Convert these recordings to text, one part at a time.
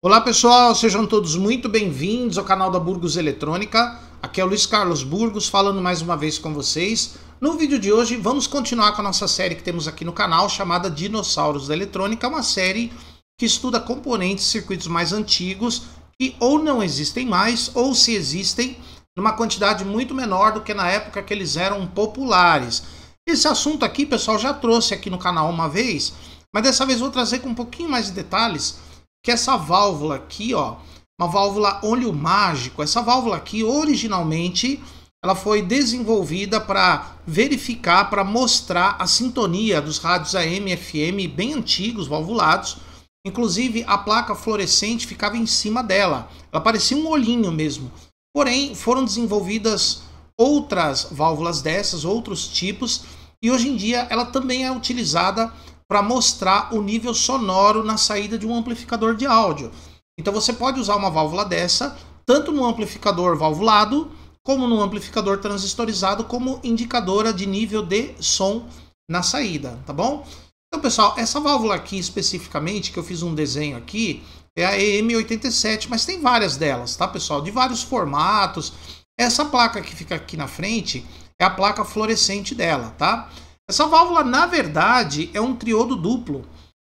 Olá pessoal, sejam todos muito bem-vindos ao canal da Burgos Eletrônica. Aqui é o Luiz Carlos Burgos falando mais uma vez com vocês. No vídeo de hoje vamos continuar com a nossa série que temos aqui no canal chamada Dinossauros da Eletrônica, uma série que estuda componentes e circuitos mais antigos que ou não existem mais ou se existem numa quantidade muito menor do que na época que eles eram populares. Esse assunto aqui, pessoal, já trouxe aqui no canal uma vez, mas dessa vez vou trazer com um pouquinho mais de detalhes que essa válvula aqui, ó, uma válvula olho mágico. Essa válvula aqui, originalmente, ela foi desenvolvida para verificar, para mostrar a sintonia dos rádios AM e FM bem antigos, valvulados. Inclusive, a placa fluorescente ficava em cima dela. Ela parecia um olhinho mesmo. Porém, foram desenvolvidas outras válvulas dessas, outros tipos, e hoje em dia ela também é utilizada para mostrar o nível sonoro na saída de um amplificador de áudio. Então você pode usar uma válvula dessa tanto no amplificador valvulado como no amplificador transistorizado como indicadora de nível de som na saída, tá bom? Então, pessoal, essa válvula aqui especificamente, que eu fiz um desenho aqui, é a EM87, mas tem várias delas, tá, pessoal? De vários formatos. Essa placa que fica aqui na frente é a placa fluorescente dela, tá? Essa válvula, na verdade, é um triodo duplo.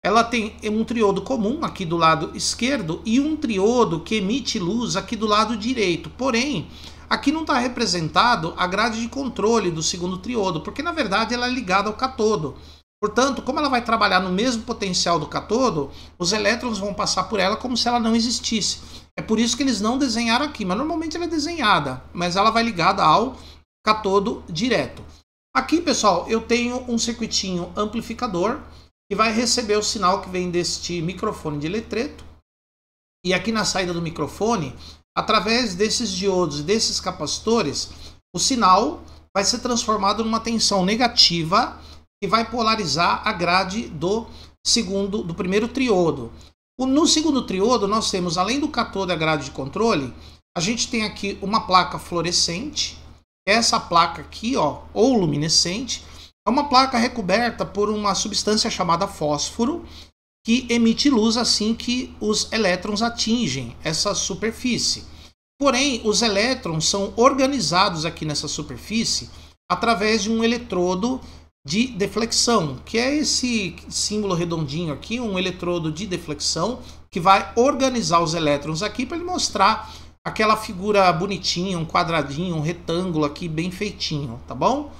Ela tem um triodo comum aqui do lado esquerdo e um triodo que emite luz aqui do lado direito. Porém, aqui não está representado a grade de controle do segundo triodo, porque na verdade ela é ligada ao catodo. Portanto, como ela vai trabalhar no mesmo potencial do catodo, os elétrons vão passar por ela como se ela não existisse. É por isso que eles não desenharam aqui, mas normalmente ela é desenhada, mas ela vai ligada ao catodo direto. Aqui, pessoal, eu tenho um circuitinho amplificador que vai receber o sinal que vem deste microfone de letreto. E aqui na saída do microfone, através desses diodos e desses capacitores, o sinal vai ser transformado numa tensão negativa que vai polarizar a grade do segundo do primeiro triodo. No segundo triodo, nós temos, além do catodo e a grade de controle, a gente tem aqui uma placa fluorescente, essa placa aqui, ó, ou luminescente, é uma placa recoberta por uma substância chamada fósforo, que emite luz assim que os elétrons atingem essa superfície. Porém, os elétrons são organizados aqui nessa superfície através de um eletrodo de deflexão, que é esse símbolo redondinho aqui, um eletrodo de deflexão que vai organizar os elétrons aqui para ele mostrar aquela figura bonitinha, um quadradinho, um retângulo aqui bem feitinho, tá bom?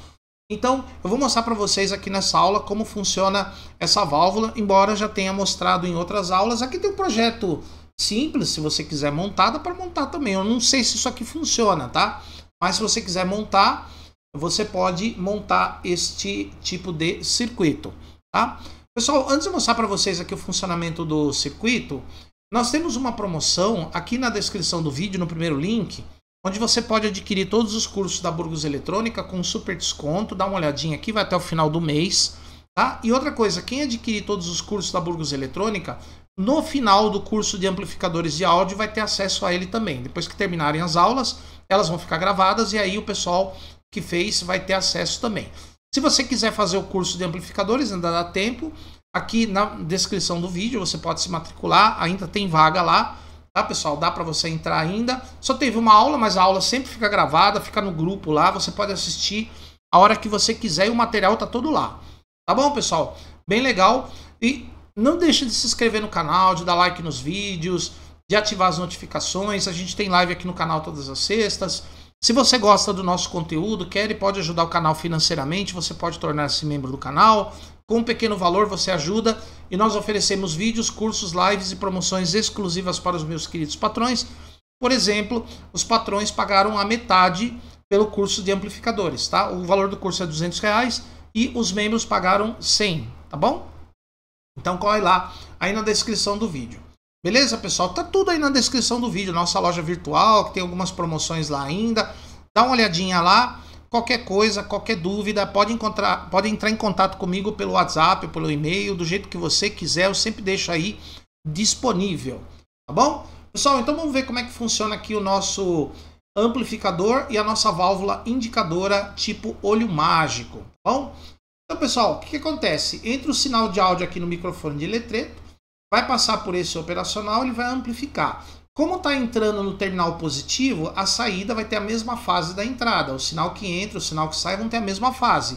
Então, eu vou mostrar para vocês aqui nessa aula como funciona essa válvula, embora já tenha mostrado em outras aulas. Aqui tem um projeto simples, se você quiser montar, dá para montar também. Eu não sei se isso aqui funciona, tá? Mas se você quiser montar, você pode montar este tipo de circuito, tá? Pessoal, antes de mostrar para vocês aqui o funcionamento do circuito, nós temos uma promoção aqui na descrição do vídeo, no primeiro link, onde você pode adquirir todos os cursos da Burgos Eletrônica com super desconto. Dá uma olhadinha aqui, vai até o final do mês. Tá? E outra coisa, quem adquirir todos os cursos da Burgos Eletrônica, no final do curso de amplificadores de áudio vai ter acesso a ele também. Depois que terminarem as aulas, elas vão ficar gravadas e aí o pessoal que fez vai ter acesso também. Se você quiser fazer o curso de amplificadores, ainda dá tempo. Aqui na descrição do vídeo você pode se matricular, ainda tem vaga lá, tá pessoal? Dá para você entrar ainda. Só teve uma aula, mas a aula sempre fica gravada, fica no grupo lá, você pode assistir a hora que você quiser e o material tá todo lá. Tá bom, pessoal? Bem legal. E não deixe de se inscrever no canal, de dar like nos vídeos, de ativar as notificações. A gente tem live aqui no canal todas as sextas. Se você gosta do nosso conteúdo, quer e pode ajudar o canal financeiramente, você pode tornar-se membro do canal. Com um pequeno valor você ajuda e nós oferecemos vídeos, cursos, lives e promoções exclusivas para os meus queridos patrões. Por exemplo, os patrões pagaram a metade pelo curso de amplificadores, tá? O valor do curso é 200 reais e os membros pagaram 100, tá bom? Então corre lá, aí na descrição do vídeo. Beleza, pessoal? Tá tudo aí na descrição do vídeo, nossa loja virtual, que tem algumas promoções lá ainda. Dá uma olhadinha lá Qualquer coisa, qualquer dúvida, pode, encontrar, pode entrar em contato comigo pelo WhatsApp, pelo e-mail, do jeito que você quiser, eu sempre deixo aí disponível, tá bom? Pessoal, então vamos ver como é que funciona aqui o nosso amplificador e a nossa válvula indicadora tipo olho mágico, tá bom? Então, pessoal, o que, acontece? Entra o sinal de áudio aqui no microfone de letreto, vai passar por esse operacional, ele vai amplificar. Como está entrando no terminal positivo, a saída vai ter a mesma fase da entrada. O sinal que entra, o sinal que sai vão ter a mesma fase.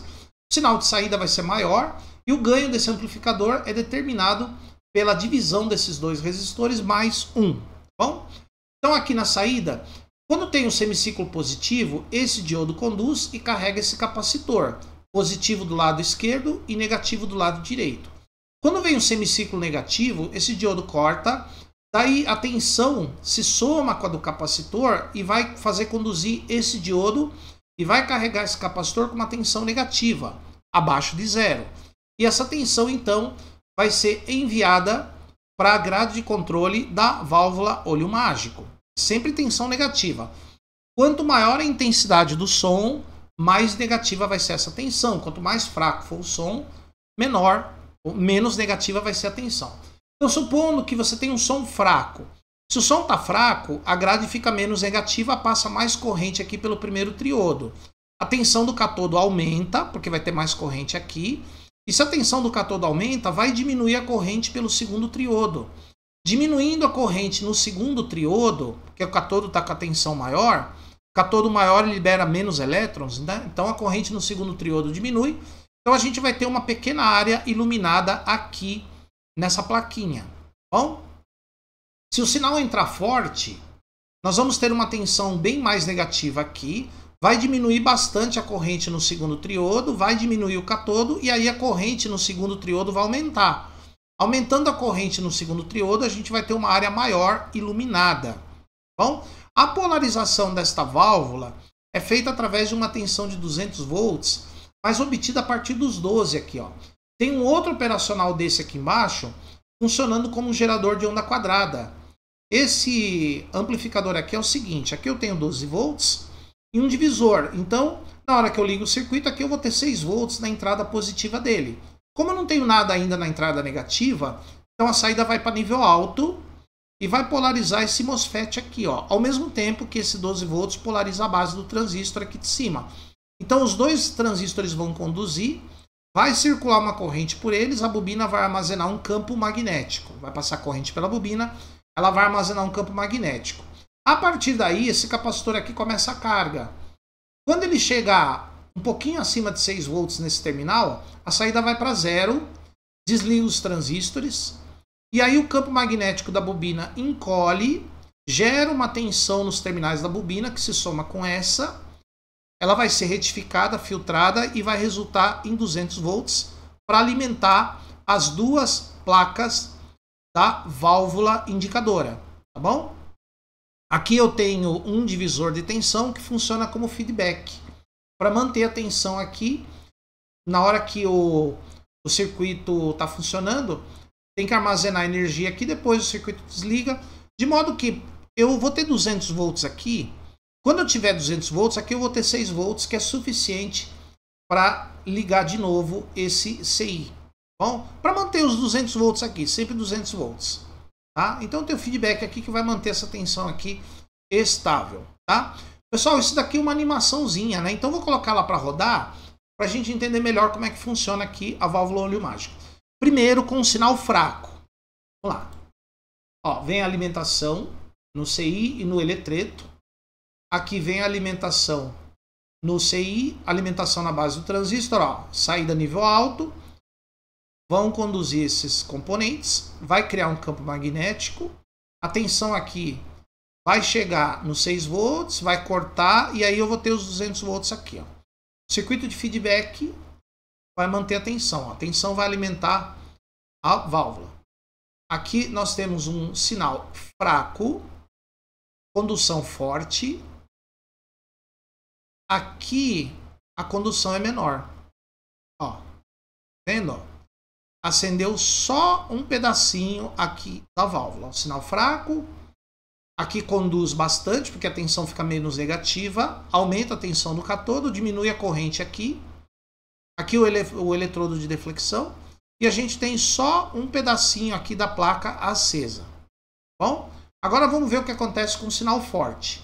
O sinal de saída vai ser maior e o ganho desse amplificador é determinado pela divisão desses dois resistores mais um. Tá bom, então aqui na saída, quando tem um semiciclo positivo, esse diodo conduz e carrega esse capacitor, positivo do lado esquerdo e negativo do lado direito. Quando vem um semiciclo negativo, esse diodo corta Daí tá a tensão se soma com a do capacitor e vai fazer conduzir esse diodo e vai carregar esse capacitor com uma tensão negativa, abaixo de zero. E essa tensão então vai ser enviada para a grade de controle da válvula olho mágico. Sempre tensão negativa. Quanto maior a intensidade do som, mais negativa vai ser essa tensão. Quanto mais fraco for o som, menor, menos negativa vai ser a tensão. Então, supondo que você tem um som fraco. Se o som está fraco, a grade fica menos negativa, passa mais corrente aqui pelo primeiro triodo. A tensão do catodo aumenta, porque vai ter mais corrente aqui. E se a tensão do catodo aumenta, vai diminuir a corrente pelo segundo triodo. Diminuindo a corrente no segundo triodo, porque o catodo está com a tensão maior, catodo maior libera menos elétrons, né? então a corrente no segundo triodo diminui. Então a gente vai ter uma pequena área iluminada aqui nessa plaquinha, bom? Se o sinal entrar forte, nós vamos ter uma tensão bem mais negativa aqui, vai diminuir bastante a corrente no segundo triodo, vai diminuir o catodo e aí a corrente no segundo triodo vai aumentar. Aumentando a corrente no segundo triodo, a gente vai ter uma área maior iluminada. Bom, a polarização desta válvula é feita através de uma tensão de 200 volts, mas obtida a partir dos 12 aqui, ó. Tem um outro operacional desse aqui embaixo funcionando como um gerador de onda quadrada. Esse amplificador aqui é o seguinte, aqui eu tenho 12 volts e um divisor. Então, na hora que eu ligo o circuito, aqui eu vou ter 6 volts na entrada positiva dele. Como eu não tenho nada ainda na entrada negativa, então a saída vai para nível alto e vai polarizar esse MOSFET aqui, ó, ao mesmo tempo que esse 12 volts polariza a base do transistor aqui de cima. Então os dois transistores vão conduzir Vai circular uma corrente por eles, a bobina vai armazenar um campo magnético. Vai passar corrente pela bobina, ela vai armazenar um campo magnético. A partir daí, esse capacitor aqui começa a carga. Quando ele chegar um pouquinho acima de 6 volts nesse terminal, a saída vai para zero, desliga os transistores, e aí o campo magnético da bobina encolhe, gera uma tensão nos terminais da bobina que se soma com essa, ela vai ser retificada, filtrada e vai resultar em 200 volts para alimentar as duas placas da válvula indicadora, tá bom? Aqui eu tenho um divisor de tensão que funciona como feedback para manter a tensão aqui. Na hora que o, o circuito está funcionando, tem que armazenar energia aqui, depois o circuito desliga, de modo que eu vou ter 200 volts aqui, quando eu tiver 200 volts, aqui eu vou ter 6 volts, que é suficiente para ligar de novo esse CI. Tá bom, para manter os 200 volts aqui, sempre 200 volts. Tá? Então tem o feedback aqui que vai manter essa tensão aqui estável. Tá? Pessoal, isso daqui é uma animaçãozinha, né? Então vou colocar ela para rodar para a gente entender melhor como é que funciona aqui a válvula óleo mágico. Primeiro com um sinal fraco. Vamos lá. Ó, vem a alimentação no CI e no eletreto. Aqui vem a alimentação no CI, alimentação na base do transistor, ó, saída nível alto, vão conduzir esses componentes, vai criar um campo magnético, a tensão aqui vai chegar nos 6 volts, vai cortar e aí eu vou ter os 200 volts aqui. Ó. circuito de feedback vai manter a tensão, ó. a tensão vai alimentar a válvula. Aqui nós temos um sinal fraco, condução forte, Aqui a condução é menor. Ó, vendo? Acendeu só um pedacinho aqui da válvula. um Sinal fraco. Aqui conduz bastante, porque a tensão fica menos negativa. Aumenta a tensão do catodo, diminui a corrente aqui. Aqui o, ele o eletrodo de deflexão. E a gente tem só um pedacinho aqui da placa acesa. Bom, agora vamos ver o que acontece com o sinal forte.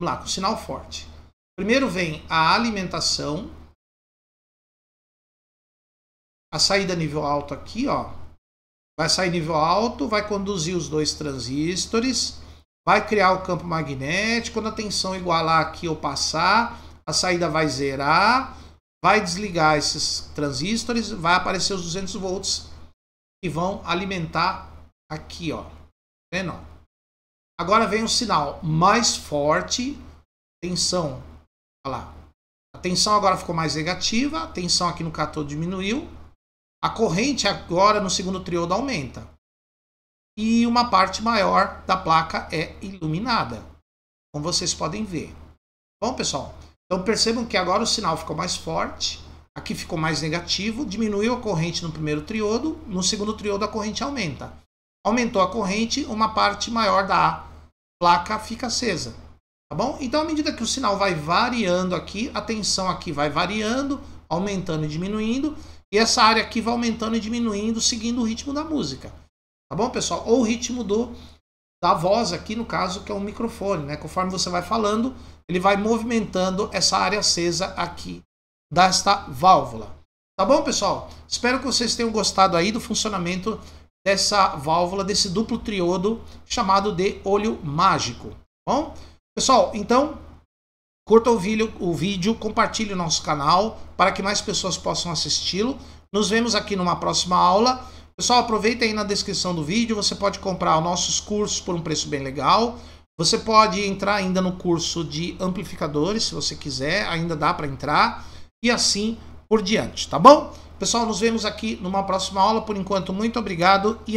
Vamos lá, com sinal forte. Primeiro vem a alimentação. A saída nível alto aqui, ó. Vai sair nível alto, vai conduzir os dois transistores, vai criar o campo magnético. Quando a tensão igualar aqui ou passar, a saída vai zerar, vai desligar esses transistores, vai aparecer os 200 volts que vão alimentar aqui, ó. Vendo? Agora vem um sinal mais forte. Tensão. Olha lá. A tensão agora ficou mais negativa. A tensão aqui no catodo diminuiu. A corrente agora no segundo triodo aumenta. E uma parte maior da placa é iluminada. Como vocês podem ver. Bom, pessoal. Então percebam que agora o sinal ficou mais forte. Aqui ficou mais negativo. Diminuiu a corrente no primeiro triodo. No segundo triodo a corrente aumenta aumentou a corrente, uma parte maior da placa fica acesa. Tá bom? Então, à medida que o sinal vai variando aqui, a tensão aqui vai variando, aumentando e diminuindo, e essa área aqui vai aumentando e diminuindo, seguindo o ritmo da música. Tá bom, pessoal? Ou o ritmo do, da voz aqui, no caso, que é o microfone, né? Conforme você vai falando, ele vai movimentando essa área acesa aqui desta válvula. Tá bom, pessoal? Espero que vocês tenham gostado aí do funcionamento dessa válvula, desse duplo triodo chamado de olho mágico. Bom, pessoal, então curta o vídeo, o vídeo compartilhe o nosso canal para que mais pessoas possam assisti-lo. Nos vemos aqui numa próxima aula. Pessoal, aproveita aí na descrição do vídeo, você pode comprar nossos cursos por um preço bem legal. Você pode entrar ainda no curso de amplificadores, se você quiser, ainda dá para entrar. E assim por diante, tá bom? Pessoal, nos vemos aqui numa próxima aula. Por enquanto, muito obrigado e até.